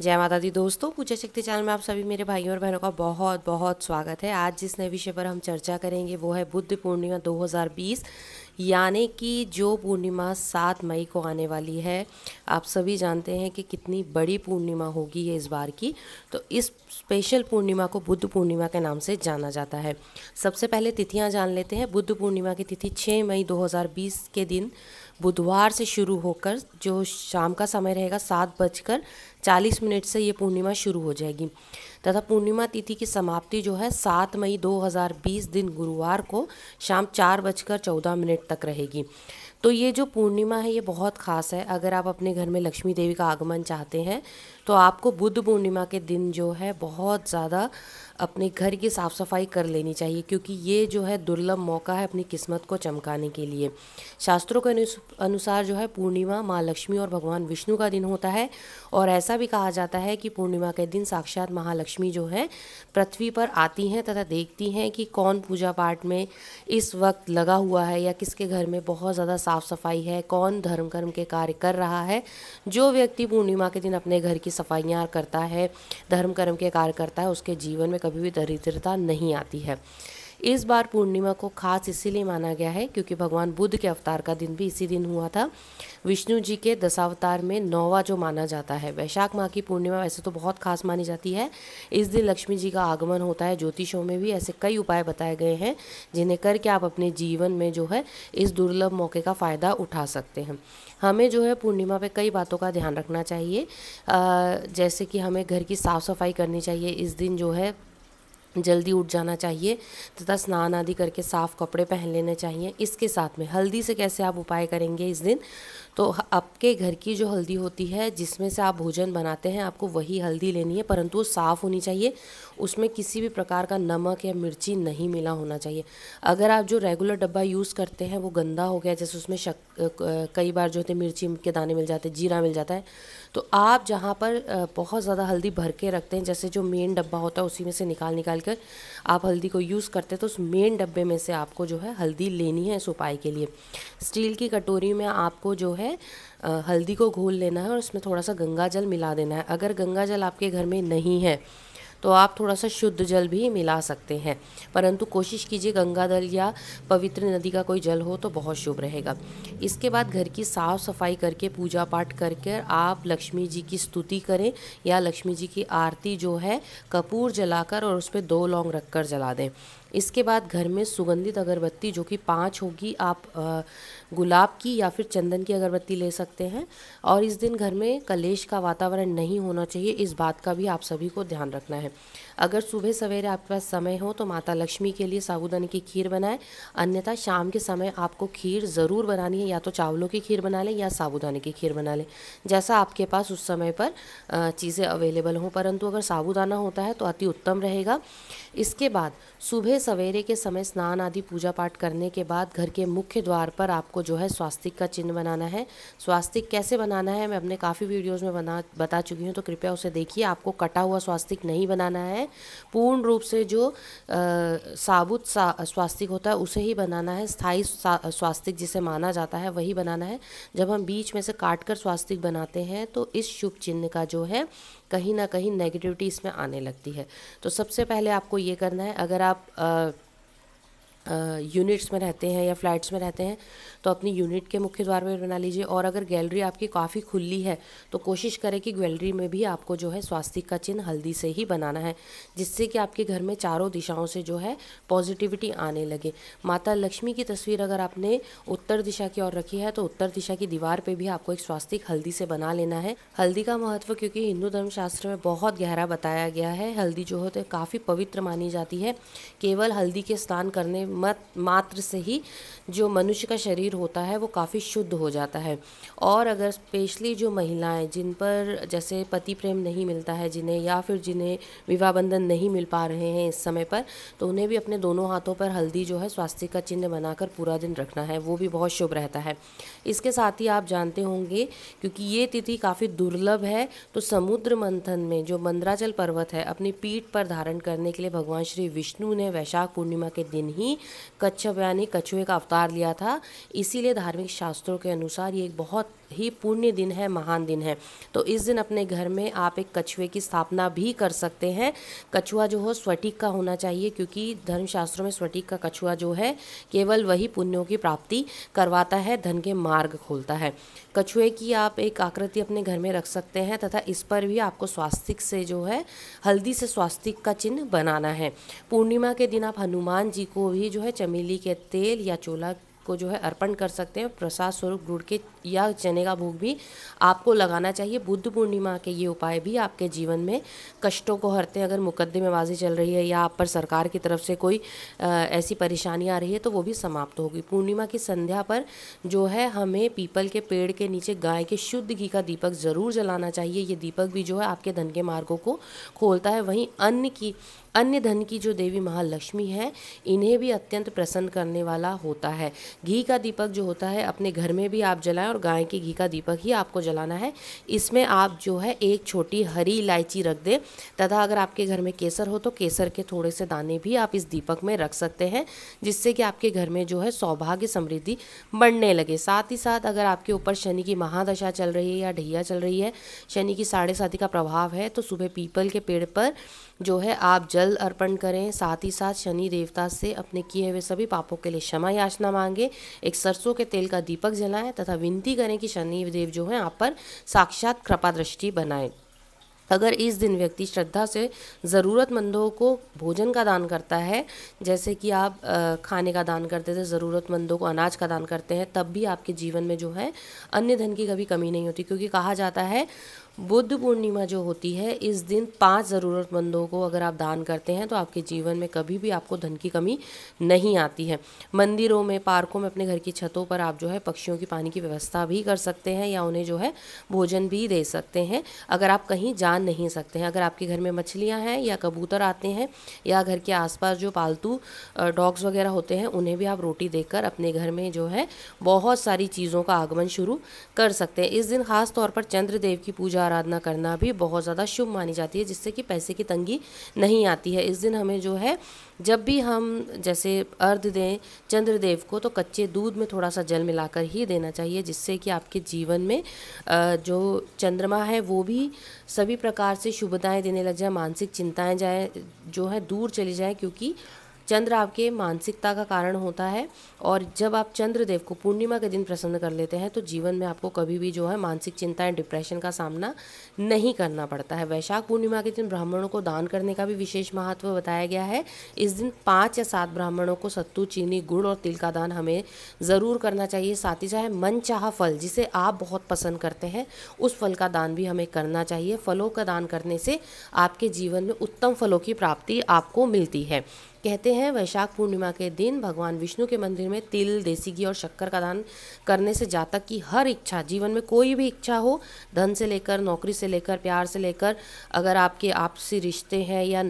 जय माता दी दोस्तों पूजा शक्ति चैनल में आप सभी मेरे भाइयों और बहनों का बहुत बहुत स्वागत है आज जिस नए विषय पर हम चर्चा करेंगे वो है बुद्ध पूर्णिमा 2020 यानी कि जो पूर्णिमा सात मई को आने वाली है आप सभी जानते हैं कि कितनी बड़ी पूर्णिमा होगी ये इस बार की तो इस स्पेशल पूर्णिमा को बुद्ध पूर्णिमा के नाम से जाना जाता है सबसे पहले तिथियां जान लेते हैं बुद्ध पूर्णिमा की तिथि 6 मई 2020 के दिन बुधवार से शुरू होकर जो शाम का समय रहेगा सात बजकर चालीस मिनट से ये पूर्णिमा शुरू हो जाएगी तथा पूर्णिमा तिथि की समाप्ति जो है सात मई 2020 दिन गुरुवार को शाम चार बजकर चौदह मिनट तक रहेगी तो ये जो पूर्णिमा है ये बहुत ख़ास है अगर आप अपने घर में लक्ष्मी देवी का आगमन चाहते हैं तो आपको बुद्ध पूर्णिमा के दिन जो है बहुत ज़्यादा अपने घर की साफ़ सफाई कर लेनी चाहिए क्योंकि ये जो है दुर्लभ मौका है अपनी किस्मत को चमकाने के लिए शास्त्रों के अनुसार जो है पूर्णिमा माँ लक्ष्मी और भगवान विष्णु का दिन होता है और ऐसा भी कहा जाता है कि पूर्णिमा के दिन साक्षात महालक्ष्मी जो है पृथ्वी पर आती हैं तथा देखती हैं कि कौन पूजा पाठ में इस वक्त लगा हुआ है या किसके घर में बहुत ज़्यादा साफ साफ सफाई है कौन धर्म कर्म के कार्य कर रहा है जो व्यक्ति पूर्णिमा के दिन अपने घर की सफाइयाँ करता है धर्म कर्म के कार्य करता है उसके जीवन में कभी भी दरिद्रता नहीं आती है इस बार पूर्णिमा को खास इसीलिए माना गया है क्योंकि भगवान बुद्ध के अवतार का दिन भी इसी दिन हुआ था विष्णु जी के दशावतार में नौवा जो माना जाता है वैशाख माह की पूर्णिमा वैसे तो बहुत खास मानी जाती है इस दिन लक्ष्मी जी का आगमन होता है ज्योतिषों में भी ऐसे कई उपाय बताए गए हैं जिन्हें करके आप अपने जीवन में जो है इस दुर्लभ मौके का फ़ायदा उठा सकते हैं हमें जो है पूर्णिमा पे कई बातों का ध्यान रखना चाहिए आ, जैसे कि हमें घर की साफ़ सफाई करनी चाहिए इस दिन जो है जल्दी उठ जाना चाहिए तथा स्नान आदि करके साफ़ कपड़े पहन लेने चाहिए इसके साथ में हल्दी से कैसे आप उपाय करेंगे इस दिन तो आपके घर की जो हल्दी होती है जिसमें से आप भोजन बनाते हैं आपको वही हल्दी लेनी है परंतु साफ़ होनी चाहिए उसमें किसी भी प्रकार का नमक या मिर्ची नहीं मिला होना चाहिए अगर आप जो रेगुलर डब्बा यूज़ करते हैं वो गंदा हो गया जैसे उसमें शक कई बार जो होते मिर्ची के दाने मिल जाते हैं जीरा मिल जाता है तो आप जहाँ पर बहुत ज़्यादा हल्दी भर के रखते हैं जैसे जो मेन डब्बा होता है उसी में से निकाल निकाल लेकर आप हल्दी को यूज़ करते हैं तो उस मेन डब्बे में से आपको जो है हल्दी लेनी है इस उपाय के लिए स्टील की कटोरी में आपको जो है हल्दी को घोल लेना है और उसमें थोड़ा सा गंगा जल मिला देना है अगर गंगा जल आपके घर में नहीं है तो आप थोड़ा सा शुद्ध जल भी मिला सकते हैं परंतु कोशिश कीजिए गंगा दल या पवित्र नदी का कोई जल हो तो बहुत शुभ रहेगा इसके बाद घर की साफ सफाई करके पूजा पाठ करके आप लक्ष्मी जी की स्तुति करें या लक्ष्मी जी की आरती जो है कपूर जलाकर और उस पर दो लौंग रखकर जला दें इसके बाद घर में सुगंधित अगरबत्ती जो कि पाँच होगी आप गुलाब की या फिर चंदन की अगरबत्ती ले सकते हैं और इस दिन घर में कलेश का वातावरण नहीं होना चाहिए इस बात का भी आप सभी को ध्यान रखना है अगर सुबह सवेरे आपके पास समय हो तो माता लक्ष्मी के लिए साबुदाने की खीर बनाएं अन्यथा शाम के समय आपको खीर ज़रूर बनानी है या तो चावलों की खीर बना लें या साबुदाने की खीर बना लें जैसा आपके पास उस समय पर चीज़ें अवेलेबल हों परंतु अगर साबुदाना होता है तो अति उत्तम रहेगा इसके बाद सुबह सवेरे के समय स्नान आदि पूजा पाठ करने के बाद घर के मुख्य द्वार पर आपको जो है स्वास्तिक का चिन्ह बनाना है स्वास्तिक कैसे बनाना है मैं अपने काफ़ी वीडियोज़ में बना बता चुकी हूँ तो कृपया उसे देखिए आपको कटा हुआ स्वास्तिक नहीं बनाना है पूर्ण रूप से जो साबुत सा, स्वास्तिक होता है उसे ही बनाना है स्थायी स्वास्तिक जिसे माना जाता है वही बनाना है जब हम बीच में से काट कर स्वास्तिक बनाते हैं तो इस शुभ चिन्ह का जो है कहीं ना कहीं नेगेटिविटी इसमें आने लगती है तो सबसे पहले आपको ये करना है अगर आप आ, यूनिट्स में रहते हैं या फ्लैट्स में रहते हैं तो अपनी यूनिट के मुख्य द्वार पर बना लीजिए और अगर गैलरी आपकी काफ़ी खुली है तो कोशिश करें कि गैलरी में भी आपको जो है स्वास्तिक का चिन्ह हल्दी से ही बनाना है जिससे कि आपके घर में चारों दिशाओं से जो है पॉजिटिविटी आने लगे माता लक्ष्मी की तस्वीर अगर आपने उत्तर दिशा की ओर रखी है तो उत्तर दिशा की दीवार पर भी आपको एक स्वास्तिक हल्दी से बना लेना है हल्दी का महत्व क्योंकि हिंदू धर्मशास्त्र में बहुत गहरा बताया गया है हल्दी जो होते काफ़ी पवित्र मानी जाती है केवल हल्दी के स्नान करने मत मात्र से ही जो मनुष्य का शरीर होता है वो काफ़ी शुद्ध हो जाता है और अगर स्पेशली जो महिलाएं जिन पर जैसे पति प्रेम नहीं मिलता है जिन्हें या फिर जिन्हें विवाह बंधन नहीं मिल पा रहे हैं इस समय पर तो उन्हें भी अपने दोनों हाथों पर हल्दी जो है स्वास्थ्य का चिन्ह बनाकर पूरा दिन रखना है वो भी बहुत शुभ रहता है इसके साथ ही आप जानते होंगे क्योंकि ये तिथि काफ़ी दुर्लभ है तो समुद्र मंथन में जो मंद्राचल पर्वत है अपनी पीठ पर धारण करने के लिए भगवान श्री विष्णु ने वैशाख पूर्णिमा के दिन ही कच्छप यानी कछुए का अवतार लिया था इसीलिए धार्मिक शास्त्रों के अनुसार ये एक बहुत ही पुण्य दिन है महान दिन है तो इस दिन अपने घर में आप एक कछुए की स्थापना भी कर सकते हैं कछुआ जो हो स्वटिक का होना चाहिए क्योंकि धर्मशास्त्रों में स्वटिक का कछुआ जो है केवल वही पुण्यों की प्राप्ति करवाता है धन के मार्ग खोलता है कछुए की आप एक आकृति अपने घर में रख सकते हैं तथा इस पर भी आपको स्वास्तिक से जो है हल्दी से स्वास्तिक का चिन्ह बनाना है पूर्णिमा के दिन आप हनुमान जी को भी जो है चमेली के तेल या चोला को जो है अर्पण कर सकते हैं प्रसाद स्वरूप गुड़ के या चने का भोग भी आपको लगाना चाहिए बुद्ध पूर्णिमा के ये उपाय भी आपके जीवन में कष्टों को हरते हैं अगर मुकदमेबाजी चल रही है या आप पर सरकार की तरफ से कोई आ, ऐसी परेशानी आ रही है तो वो भी समाप्त होगी पूर्णिमा की संध्या पर जो है हमें पीपल के पेड़ के नीचे गाय के शुद्ध घी का दीपक ज़रूर जलाना चाहिए ये दीपक भी जो है आपके धन के मार्गों को खोलता है वहीं अन्न की अन्य धन की जो देवी महालक्ष्मी है इन्हें भी अत्यंत प्रसन्न करने वाला होता है घी का दीपक जो होता है अपने घर में भी आप जलाएं और गाय के घी का दीपक ही आपको जलाना है इसमें आप जो है एक छोटी हरी इलायची रख दें तथा अगर आपके घर में केसर हो तो केसर के थोड़े से दाने भी आप इस दीपक में रख सकते हैं जिससे कि आपके घर में जो है सौभाग्य समृद्धि बढ़ने लगे साथ ही साथ अगर आपके ऊपर शनि की महादशा चल रही है या ढैया चल रही है शनि की साढ़े साथी का प्रभाव है तो सुबह पीपल के पेड़ पर जो है आप जल अर्पण करें साथ ही साथ शनि देवता से अपने किए हुए सभी पापों के लिए क्षमा याचना मांगे लिए एक सरसों के तेल का दीपक जलाएं तथा विनती करें कि देव जो है आप पर साक्षात कृपा दृष्टि बनाएं अगर इस दिन व्यक्ति श्रद्धा से ज़रूरतमंदों को भोजन का दान करता है जैसे कि आप खाने का दान करते थे ज़रूरतमंदों को अनाज का दान करते हैं तब भी आपके जीवन में जो है अन्य धन की कभी कमी नहीं होती क्योंकि कहा जाता है बुद्ध पूर्णिमा जो होती है इस दिन पांच ज़रूरतमंदों को अगर आप दान करते हैं तो आपके जीवन में कभी भी आपको धन की कमी नहीं आती है मंदिरों में पार्कों में अपने घर की छतों पर आप जो है पक्षियों की पानी की व्यवस्था भी कर सकते हैं या उन्हें जो है भोजन भी दे सकते हैं अगर आप कहीं जा नहीं सकते हैं अगर आपके घर में मछलियाँ हैं या कबूतर आते हैं या घर के आसपास जो पालतू डॉग्स वगैरह होते हैं उन्हें भी आप रोटी देकर अपने घर में जो है बहुत सारी चीज़ों का आगमन शुरू कर सकते हैं इस दिन खास तौर पर चंद्रदेव की पूजा आराधना करना भी बहुत ज़्यादा शुभ मानी जाती है जिससे कि पैसे की तंगी नहीं आती है इस दिन हमें जो है जब भी हम जैसे अर्ध दें चंद्रदेव को तो कच्चे दूध में थोड़ा सा जल मिलाकर ही देना चाहिए जिससे कि आपके जीवन में जो चंद्रमा है वो भी सभी प्रकार से शुभताएँ देने लग जाए मानसिक चिंताएँ जाए जो है दूर चली जाए क्योंकि चंद्र आपके मानसिकता का कारण होता है और जब आप चंद्रदेव को पूर्णिमा के दिन प्रसन्न कर लेते हैं तो जीवन में आपको कभी भी जो है मानसिक चिंता एंड डिप्रेशन का सामना नहीं करना पड़ता है वैशाख पूर्णिमा के दिन ब्राह्मणों को दान करने का भी विशेष महत्व बताया गया है इस दिन पाँच या सात ब्राह्मणों को सत्तू चीनी गुड़ और तिल का दान हमें ज़रूर करना चाहिए साथ ही चाहे मन चाह फल जिसे आप बहुत पसंद करते हैं उस फल का दान भी हमें करना चाहिए फलों का दान करने से आपके जीवन में उत्तम फलों की प्राप्ति आपको मिलती है कहते हैं वैशाख पूर्णिमा के दिन भगवान विष्णु के मंदिर में तिल देसी घी और शक्कर का दान करने से जातक की हर इच्छा जीवन में कोई भी इच्छा हो धन से लेकर नौकरी से लेकर प्यार से लेकर अगर आपके आपसी रिश्ते हैं या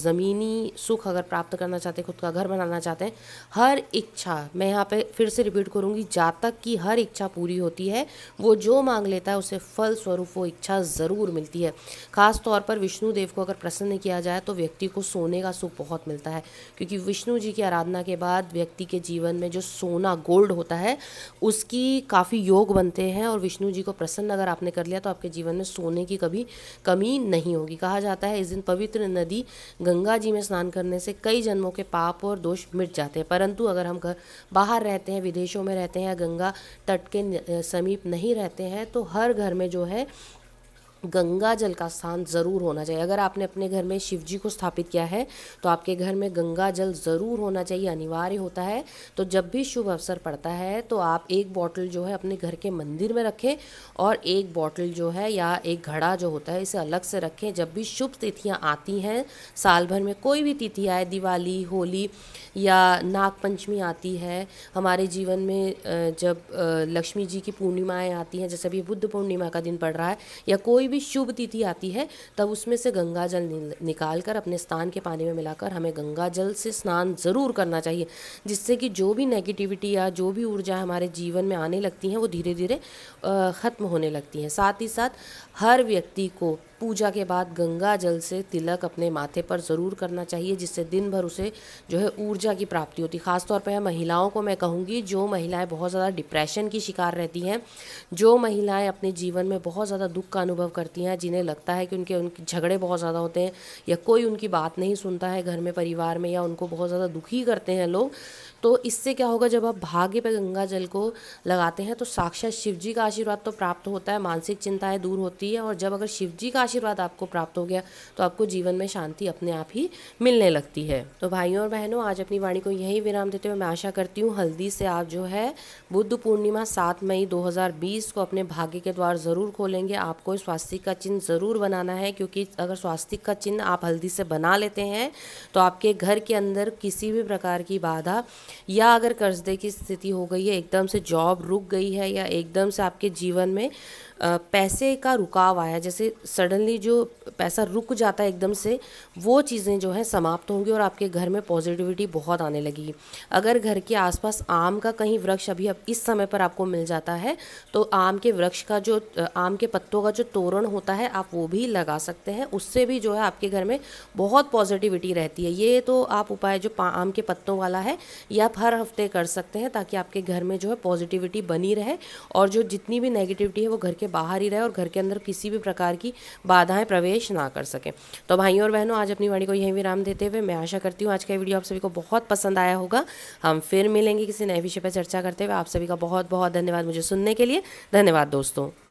ज़मीनी सुख अगर प्राप्त करना चाहते हैं खुद का घर बनाना चाहते हैं हर इच्छा मैं यहाँ पे फिर से रिपीट करूँगी जातक की हर इच्छा पूरी होती है वो जो मांग लेता है उसे फल स्वरूप वो इच्छा ज़रूर मिलती है खास तौर पर विष्णु देव को अगर प्रसन्न किया जाए तो व्यक्ति को सोने का सुख बहुत मिलता है क्योंकि विष्णु जी की आराधना के बाद व्यक्ति के जीवन में जो सोना गोल्ड होता है उसकी काफ़ी योग बनते हैं और विष्णु जी को प्रसन्न अगर आपने कर लिया तो आपके जीवन में सोने की कभी कमी नहीं होगी कहा जाता है इस दिन पवित्र नदी गंगा जी में स्नान करने से कई जन्मों के पाप और दोष मिट जाते हैं परंतु अगर हम घर बाहर रहते हैं विदेशों में रहते हैं या गंगा तट के समीप नहीं रहते हैं तो हर घर में जो है गंगा जल का स्थान ज़रूर होना चाहिए अगर आपने अपने घर में शिव जी को स्थापित किया है तो आपके घर में गंगा जल ज़रूर होना चाहिए अनिवार्य होता है तो जब भी शुभ अवसर पड़ता है तो आप एक बॉटल जो है अपने घर के मंदिर में रखें और एक बॉटल जो है या एक घड़ा जो होता है इसे अलग से रखें जब भी शुभ तिथियाँ आती हैं साल भर में कोई भी तिथि आए दिवाली होली या नागपंचमी आती है हमारे जीवन में जब लक्ष्मी जी की पूर्णिमाएँ आती हैं जैसे अभी बुद्ध पूर्णिमा का दिन पड़ रहा है या कोई भी भी शुभ तिथि आती है तब उसमें से गंगा जल निकाल कर अपने स्नान के पानी में मिलाकर हमें गंगा जल से स्नान ज़रूर करना चाहिए जिससे कि जो भी नेगेटिविटी या जो भी ऊर्जा हमारे जीवन में आने लगती हैं वो धीरे धीरे ख़त्म होने लगती हैं साथ ही साथ हर व्यक्ति को पूजा के बाद गंगा जल से तिलक अपने माथे पर ज़रूर करना चाहिए जिससे दिन भर उसे जो है ऊर्जा की प्राप्ति होती खासतौर पर महिलाओं को मैं कहूँगी जो महिलाएं बहुत ज़्यादा डिप्रेशन की शिकार रहती हैं जो महिलाएं अपने जीवन में बहुत ज़्यादा दुख का अनुभव कर करती हैं जिन्हें लगता है कि उनके उनके झगड़े बहुत ज़्यादा होते हैं या कोई उनकी बात नहीं सुनता है घर में परिवार में या उनको बहुत ज़्यादा दुखी करते हैं लोग तो इससे क्या होगा जब आप भाग्य पर गंगा जल को लगाते हैं तो साक्षात शिव जी का आशीर्वाद तो प्राप्त होता है मानसिक चिंताएं दूर होती है और जब अगर शिव जी का आशीर्वाद आपको प्राप्त हो गया तो आपको जीवन में शांति अपने आप ही मिलने लगती है तो भाइयों और बहनों आज अपनी वाणी को यही विराम देते हुए मैं आशा करती हूँ हल्दी से आप जो है बुद्ध पूर्णिमा सात मई दो को अपने भाग्य के द्वार ज़रूर खोलेंगे आपको स्वास्थ्य स्वास्तिक का चिन्ह ज़रूर बनाना है क्योंकि अगर स्वास्तिक का चिन्ह आप हल्दी से बना लेते हैं तो आपके घर के अंदर किसी भी प्रकार की बाधा या अगर कर्जदे की स्थिति हो गई है एकदम से जॉब रुक गई है या एकदम से आपके जीवन में पैसे का रुकाव आया जैसे सडनली जो पैसा रुक जाता है एकदम से वो चीज़ें जो हैं समाप्त होंगी और आपके घर में पॉजिटिविटी बहुत आने लगेगी अगर घर के आसपास आम का कहीं वृक्ष अभी अब इस समय पर आपको मिल जाता है तो आम के वृक्ष का जो आम के पत्तों का जो तोरण होता है आप वो भी लगा सकते हैं उससे भी जो है आपके घर में बहुत पॉजिटिविटी रहती है ये तो आप उपाय जो आम के पत्तों वाला है ये आप हर हफ्ते कर सकते हैं ताकि आपके घर में जो है पॉजिटिविटी बनी रहे और जो जितनी भी नेगेटिविटी है वो घर के के बाहर ही रहे और घर के अंदर किसी भी प्रकार की बाधाएं प्रवेश ना कर सके तो भाइयों और बहनों आज अपनी वाणी को यही विराम देते हुए मैं आशा करती हूँ आज का वीडियो आप सभी को बहुत पसंद आया होगा हम फिर मिलेंगे किसी नए विषय पर चर्चा करते हुए आप सभी का बहुत बहुत धन्यवाद मुझे सुनने के लिए धन्यवाद दोस्तों